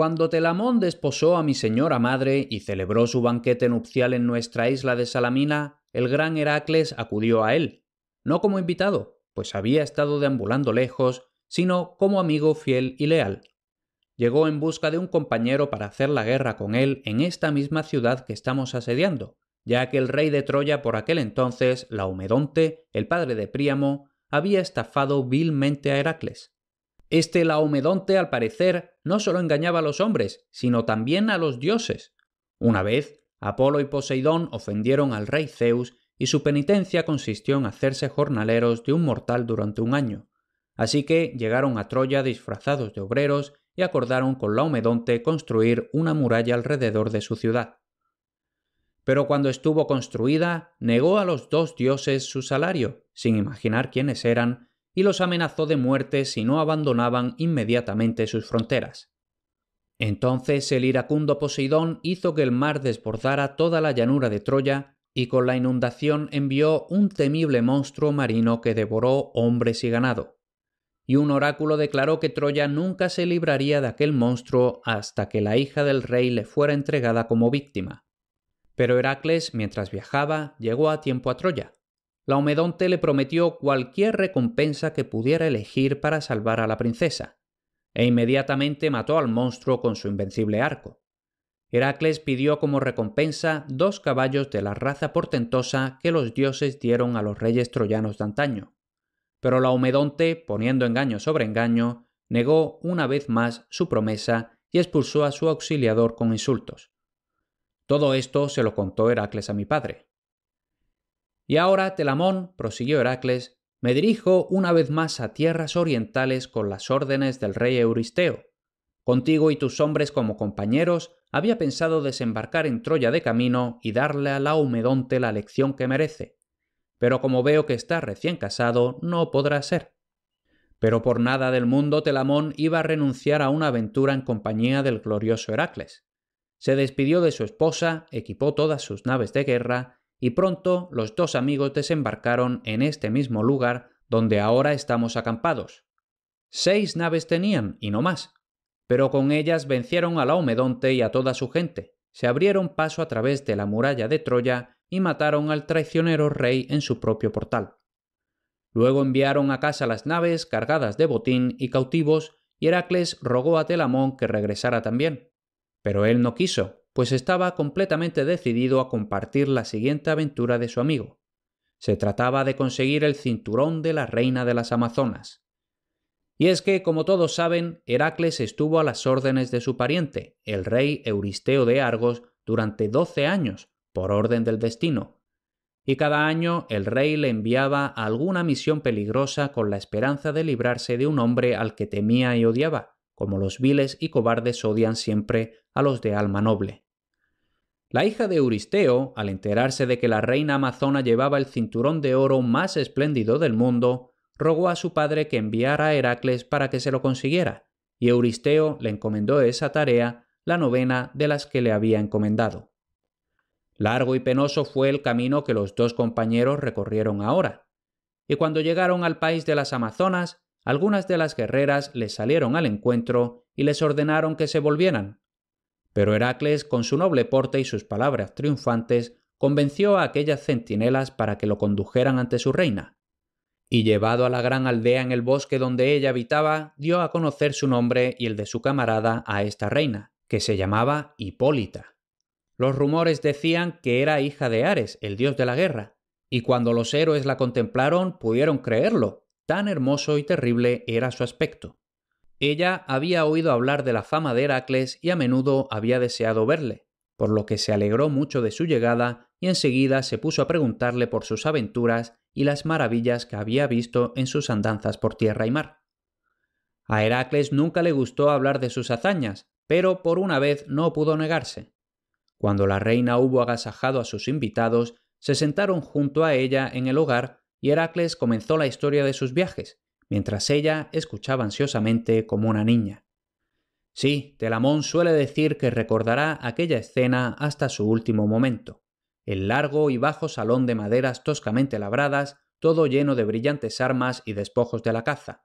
Cuando Telamón desposó a mi señora madre y celebró su banquete nupcial en nuestra isla de Salamina, el gran Heracles acudió a él, no como invitado, pues había estado deambulando lejos, sino como amigo fiel y leal. Llegó en busca de un compañero para hacer la guerra con él en esta misma ciudad que estamos asediando, ya que el rey de Troya por aquel entonces, Laomedonte, el padre de Príamo, había estafado vilmente a Heracles. Este Laomedonte, al parecer, no solo engañaba a los hombres, sino también a los dioses. Una vez, Apolo y Poseidón ofendieron al rey Zeus y su penitencia consistió en hacerse jornaleros de un mortal durante un año. Así que llegaron a Troya disfrazados de obreros y acordaron con Laomedonte construir una muralla alrededor de su ciudad. Pero cuando estuvo construida, negó a los dos dioses su salario, sin imaginar quiénes eran, y los amenazó de muerte si no abandonaban inmediatamente sus fronteras. Entonces el iracundo Poseidón hizo que el mar desbordara toda la llanura de Troya, y con la inundación envió un temible monstruo marino que devoró hombres y ganado. Y un oráculo declaró que Troya nunca se libraría de aquel monstruo hasta que la hija del rey le fuera entregada como víctima. Pero Heracles, mientras viajaba, llegó a tiempo a Troya, Laomedonte le prometió cualquier recompensa que pudiera elegir para salvar a la princesa, e inmediatamente mató al monstruo con su invencible arco. Heracles pidió como recompensa dos caballos de la raza portentosa que los dioses dieron a los reyes troyanos de antaño. Pero Laomedonte, poniendo engaño sobre engaño, negó una vez más su promesa y expulsó a su auxiliador con insultos. Todo esto se lo contó Heracles a mi padre. Y ahora, Telamón, prosiguió Heracles, me dirijo una vez más a tierras orientales con las órdenes del rey Euristeo. Contigo y tus hombres como compañeros, había pensado desembarcar en Troya de camino y darle a Laomedonte la lección que merece. Pero como veo que está recién casado, no podrá ser. Pero por nada del mundo Telamón iba a renunciar a una aventura en compañía del glorioso Heracles. Se despidió de su esposa, equipó todas sus naves de guerra y pronto los dos amigos desembarcaron en este mismo lugar donde ahora estamos acampados. Seis naves tenían, y no más, pero con ellas vencieron a Laomedonte y a toda su gente, se abrieron paso a través de la muralla de Troya y mataron al traicionero rey en su propio portal. Luego enviaron a casa las naves cargadas de botín y cautivos, y Heracles rogó a Telamón que regresara también. Pero él no quiso, pues estaba completamente decidido a compartir la siguiente aventura de su amigo. Se trataba de conseguir el cinturón de la reina de las Amazonas. Y es que, como todos saben, Heracles estuvo a las órdenes de su pariente, el rey Euristeo de Argos, durante doce años, por orden del destino. Y cada año el rey le enviaba a alguna misión peligrosa con la esperanza de librarse de un hombre al que temía y odiaba, como los viles y cobardes odian siempre a los de alma noble. La hija de Euristeo, al enterarse de que la reina amazona llevaba el cinturón de oro más espléndido del mundo, rogó a su padre que enviara a Heracles para que se lo consiguiera, y Euristeo le encomendó esa tarea, la novena de las que le había encomendado. Largo y penoso fue el camino que los dos compañeros recorrieron ahora, y cuando llegaron al país de las Amazonas, algunas de las guerreras les salieron al encuentro y les ordenaron que se volvieran. Pero Heracles, con su noble porte y sus palabras triunfantes, convenció a aquellas centinelas para que lo condujeran ante su reina. Y llevado a la gran aldea en el bosque donde ella habitaba, dio a conocer su nombre y el de su camarada a esta reina, que se llamaba Hipólita. Los rumores decían que era hija de Ares, el dios de la guerra, y cuando los héroes la contemplaron pudieron creerlo, tan hermoso y terrible era su aspecto. Ella había oído hablar de la fama de Heracles y a menudo había deseado verle, por lo que se alegró mucho de su llegada y enseguida se puso a preguntarle por sus aventuras y las maravillas que había visto en sus andanzas por tierra y mar. A Heracles nunca le gustó hablar de sus hazañas, pero por una vez no pudo negarse. Cuando la reina hubo agasajado a sus invitados, se sentaron junto a ella en el hogar y Heracles comenzó la historia de sus viajes, mientras ella escuchaba ansiosamente como una niña. Sí, Telamón suele decir que recordará aquella escena hasta su último momento. El largo y bajo salón de maderas toscamente labradas, todo lleno de brillantes armas y despojos de la caza.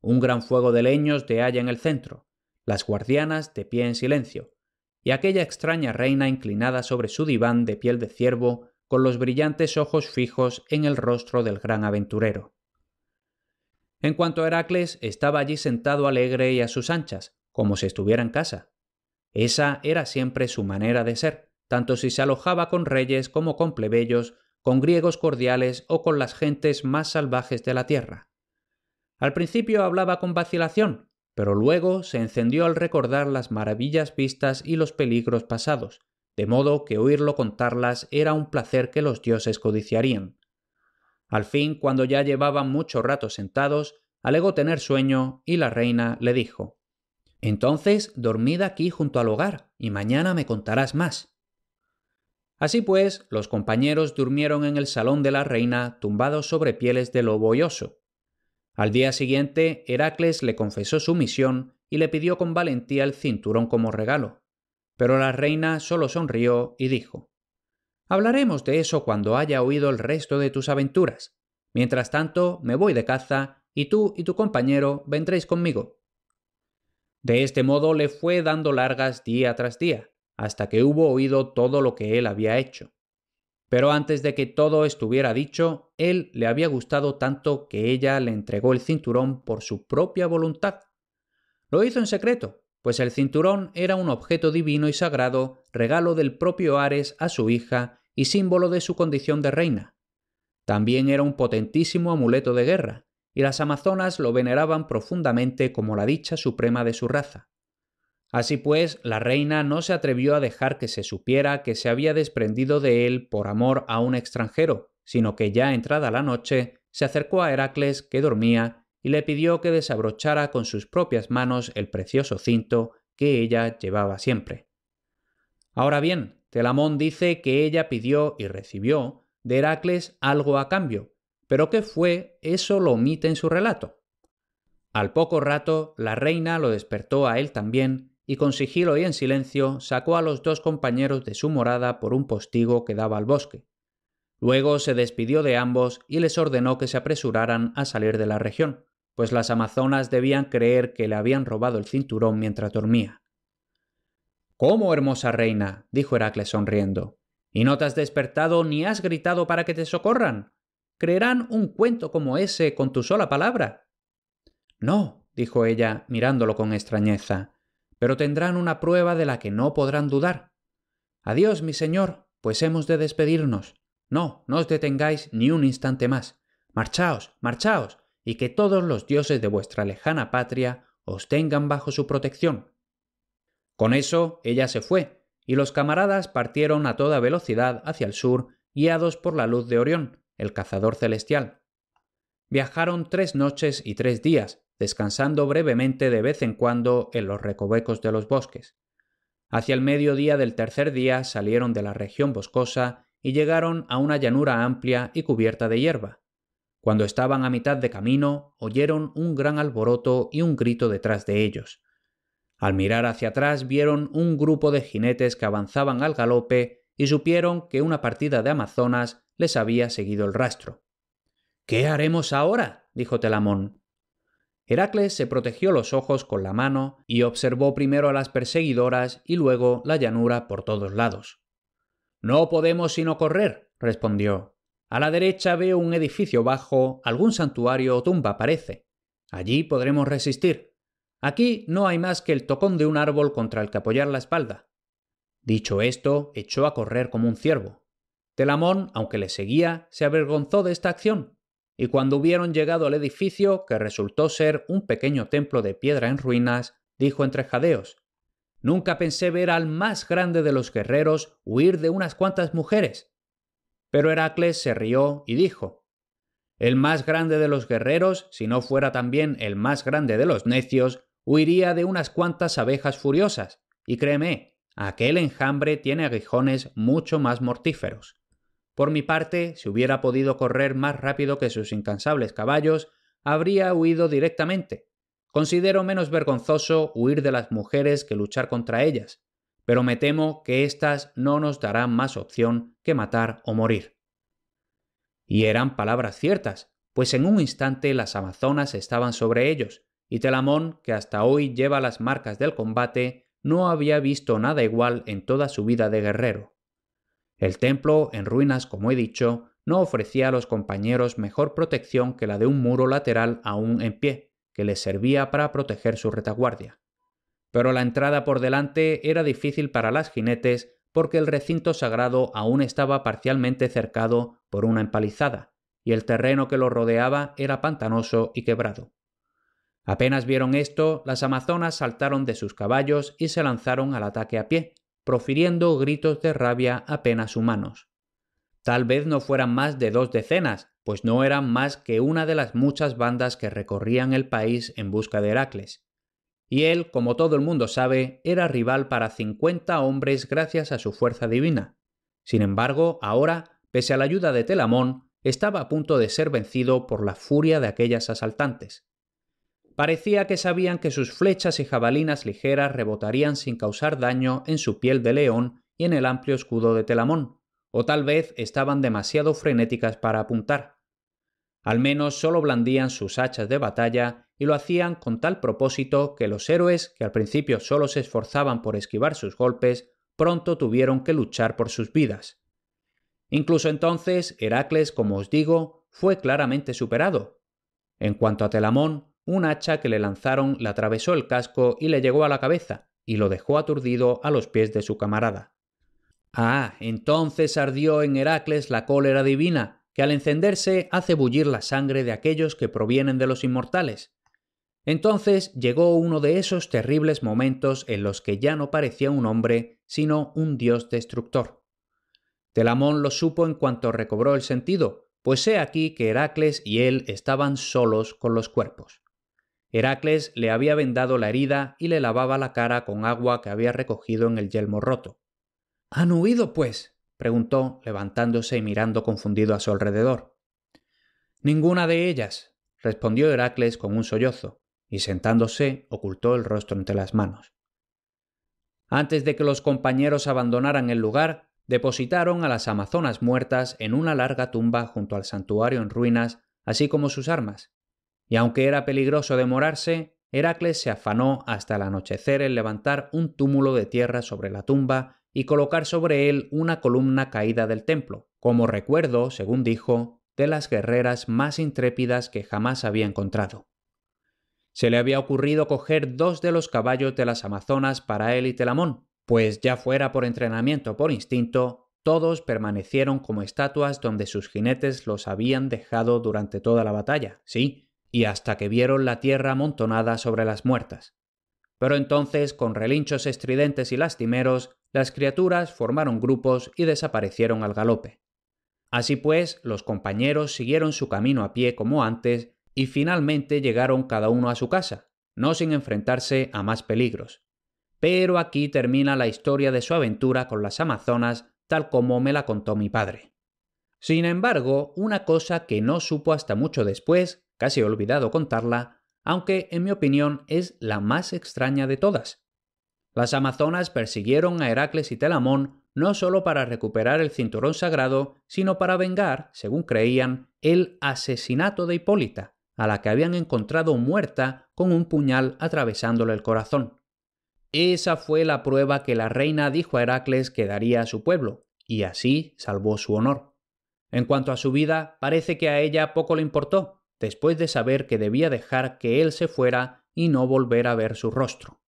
Un gran fuego de leños de haya en el centro, las guardianas de pie en silencio, y aquella extraña reina inclinada sobre su diván de piel de ciervo con los brillantes ojos fijos en el rostro del gran aventurero. En cuanto a Heracles, estaba allí sentado alegre y a sus anchas, como si estuviera en casa. Esa era siempre su manera de ser, tanto si se alojaba con reyes como con plebeyos, con griegos cordiales o con las gentes más salvajes de la tierra. Al principio hablaba con vacilación, pero luego se encendió al recordar las maravillas vistas y los peligros pasados, de modo que oírlo contarlas era un placer que los dioses codiciarían. Al fin, cuando ya llevaban mucho rato sentados, alegó tener sueño y la reina le dijo Entonces, dormid aquí junto al hogar, y mañana me contarás más. Así pues, los compañeros durmieron en el salón de la reina tumbados sobre pieles de lobo y oso. Al día siguiente, Heracles le confesó su misión y le pidió con valentía el cinturón como regalo. Pero la reina solo sonrió y dijo, Hablaremos de eso cuando haya oído el resto de tus aventuras. Mientras tanto, me voy de caza y tú y tu compañero vendréis conmigo. De este modo le fue dando largas día tras día, hasta que hubo oído todo lo que él había hecho. Pero antes de que todo estuviera dicho, él le había gustado tanto que ella le entregó el cinturón por su propia voluntad. Lo hizo en secreto, pues el cinturón era un objeto divino y sagrado, regalo del propio Ares a su hija y símbolo de su condición de reina. También era un potentísimo amuleto de guerra, y las amazonas lo veneraban profundamente como la dicha suprema de su raza. Así pues, la reina no se atrevió a dejar que se supiera que se había desprendido de él por amor a un extranjero, sino que ya entrada la noche se acercó a Heracles, que dormía, y le pidió que desabrochara con sus propias manos el precioso cinto que ella llevaba siempre. Ahora bien, Telamón dice que ella pidió y recibió de Heracles algo a cambio, pero qué fue eso lo omite en su relato. Al poco rato, la reina lo despertó a él también, y con sigilo y en silencio sacó a los dos compañeros de su morada por un postigo que daba al bosque. Luego se despidió de ambos y les ordenó que se apresuraran a salir de la región pues las amazonas debían creer que le habían robado el cinturón mientras dormía. ¿Cómo, hermosa reina? dijo Heracles sonriendo. ¿Y no te has despertado ni has gritado para que te socorran? ¿Creerán un cuento como ese con tu sola palabra? No, dijo ella, mirándolo con extrañeza, pero tendrán una prueba de la que no podrán dudar. Adiós, mi señor, pues hemos de despedirnos. No, no os detengáis ni un instante más. Marchaos, marchaos, y que todos los dioses de vuestra lejana patria os tengan bajo su protección. Con eso ella se fue, y los camaradas partieron a toda velocidad hacia el sur, guiados por la luz de Orión, el cazador celestial. Viajaron tres noches y tres días, descansando brevemente de vez en cuando en los recovecos de los bosques. Hacia el mediodía del tercer día salieron de la región boscosa y llegaron a una llanura amplia y cubierta de hierba. Cuando estaban a mitad de camino, oyeron un gran alboroto y un grito detrás de ellos. Al mirar hacia atrás vieron un grupo de jinetes que avanzaban al galope y supieron que una partida de amazonas les había seguido el rastro. ¿Qué haremos ahora? dijo Telamón. Heracles se protegió los ojos con la mano y observó primero a las perseguidoras y luego la llanura por todos lados. No podemos sino correr, respondió. A la derecha veo un edificio bajo, algún santuario o tumba parece. Allí podremos resistir. Aquí no hay más que el tocón de un árbol contra el que apoyar la espalda. Dicho esto, echó a correr como un ciervo. Telamón, aunque le seguía, se avergonzó de esta acción, y cuando hubieron llegado al edificio, que resultó ser un pequeño templo de piedra en ruinas, dijo entre jadeos Nunca pensé ver al más grande de los guerreros huir de unas cuantas mujeres. Pero Heracles se rió y dijo, El más grande de los guerreros, si no fuera también el más grande de los necios, huiría de unas cuantas abejas furiosas, y créeme, aquel enjambre tiene aguijones mucho más mortíferos. Por mi parte, si hubiera podido correr más rápido que sus incansables caballos, habría huido directamente. Considero menos vergonzoso huir de las mujeres que luchar contra ellas, pero me temo que éstas no nos darán más opción que matar o morir. Y eran palabras ciertas, pues en un instante las amazonas estaban sobre ellos, y Telamón, que hasta hoy lleva las marcas del combate, no había visto nada igual en toda su vida de guerrero. El templo, en ruinas como he dicho, no ofrecía a los compañeros mejor protección que la de un muro lateral aún en pie, que les servía para proteger su retaguardia pero la entrada por delante era difícil para las jinetes porque el recinto sagrado aún estaba parcialmente cercado por una empalizada, y el terreno que lo rodeaba era pantanoso y quebrado. Apenas vieron esto, las amazonas saltaron de sus caballos y se lanzaron al ataque a pie, profiriendo gritos de rabia apenas humanos. Tal vez no fueran más de dos decenas, pues no eran más que una de las muchas bandas que recorrían el país en busca de Heracles, y él, como todo el mundo sabe, era rival para 50 hombres gracias a su fuerza divina. Sin embargo, ahora, pese a la ayuda de Telamón, estaba a punto de ser vencido por la furia de aquellas asaltantes. Parecía que sabían que sus flechas y jabalinas ligeras rebotarían sin causar daño en su piel de león y en el amplio escudo de Telamón, o tal vez estaban demasiado frenéticas para apuntar. Al menos solo blandían sus hachas de batalla y lo hacían con tal propósito que los héroes, que al principio solo se esforzaban por esquivar sus golpes, pronto tuvieron que luchar por sus vidas. Incluso entonces, Heracles, como os digo, fue claramente superado. En cuanto a Telamón, un hacha que le lanzaron le atravesó el casco y le llegó a la cabeza, y lo dejó aturdido a los pies de su camarada. Ah, entonces ardió en Heracles la cólera divina, que al encenderse hace bullir la sangre de aquellos que provienen de los inmortales, entonces llegó uno de esos terribles momentos en los que ya no parecía un hombre, sino un dios destructor. Telamón lo supo en cuanto recobró el sentido, pues he aquí que Heracles y él estaban solos con los cuerpos. Heracles le había vendado la herida y le lavaba la cara con agua que había recogido en el yelmo roto. ¿Han huido, pues? preguntó, levantándose y mirando confundido a su alrededor. Ninguna de ellas, respondió Heracles con un sollozo y sentándose ocultó el rostro entre las manos. Antes de que los compañeros abandonaran el lugar, depositaron a las amazonas muertas en una larga tumba junto al santuario en ruinas, así como sus armas. Y aunque era peligroso demorarse, Heracles se afanó hasta el anochecer en levantar un túmulo de tierra sobre la tumba y colocar sobre él una columna caída del templo, como recuerdo, según dijo, de las guerreras más intrépidas que jamás había encontrado. Se le había ocurrido coger dos de los caballos de las Amazonas para él y Telamón, pues ya fuera por entrenamiento o por instinto, todos permanecieron como estatuas donde sus jinetes los habían dejado durante toda la batalla, sí, y hasta que vieron la tierra amontonada sobre las muertas. Pero entonces, con relinchos estridentes y lastimeros, las criaturas formaron grupos y desaparecieron al galope. Así pues, los compañeros siguieron su camino a pie como antes, y finalmente llegaron cada uno a su casa, no sin enfrentarse a más peligros. Pero aquí termina la historia de su aventura con las Amazonas tal como me la contó mi padre. Sin embargo, una cosa que no supo hasta mucho después, casi he olvidado contarla, aunque en mi opinión es la más extraña de todas. Las Amazonas persiguieron a Heracles y Telamón no solo para recuperar el cinturón sagrado, sino para vengar, según creían, el asesinato de Hipólita, a la que habían encontrado muerta con un puñal atravesándole el corazón. Esa fue la prueba que la reina dijo a Heracles que daría a su pueblo, y así salvó su honor. En cuanto a su vida, parece que a ella poco le importó, después de saber que debía dejar que él se fuera y no volver a ver su rostro.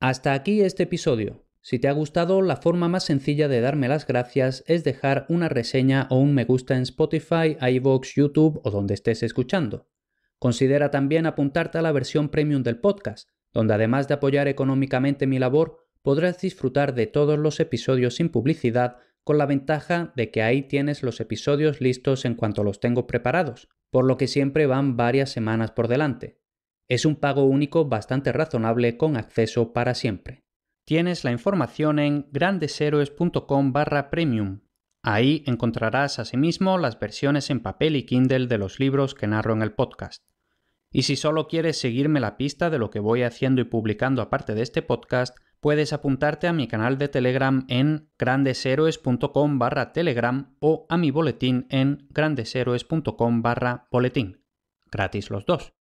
Hasta aquí este episodio. Si te ha gustado, la forma más sencilla de darme las gracias es dejar una reseña o un me gusta en Spotify, iVoox, YouTube o donde estés escuchando. Considera también apuntarte a la versión premium del podcast, donde además de apoyar económicamente mi labor, podrás disfrutar de todos los episodios sin publicidad con la ventaja de que ahí tienes los episodios listos en cuanto los tengo preparados, por lo que siempre van varias semanas por delante. Es un pago único bastante razonable con acceso para siempre tienes la información en grandesheroescom barra premium. Ahí encontrarás asimismo las versiones en papel y Kindle de los libros que narro en el podcast. Y si solo quieres seguirme la pista de lo que voy haciendo y publicando aparte de este podcast, puedes apuntarte a mi canal de Telegram en grandesheroescom barra Telegram o a mi boletín en grandeshéroes.com barra boletín. Gratis los dos.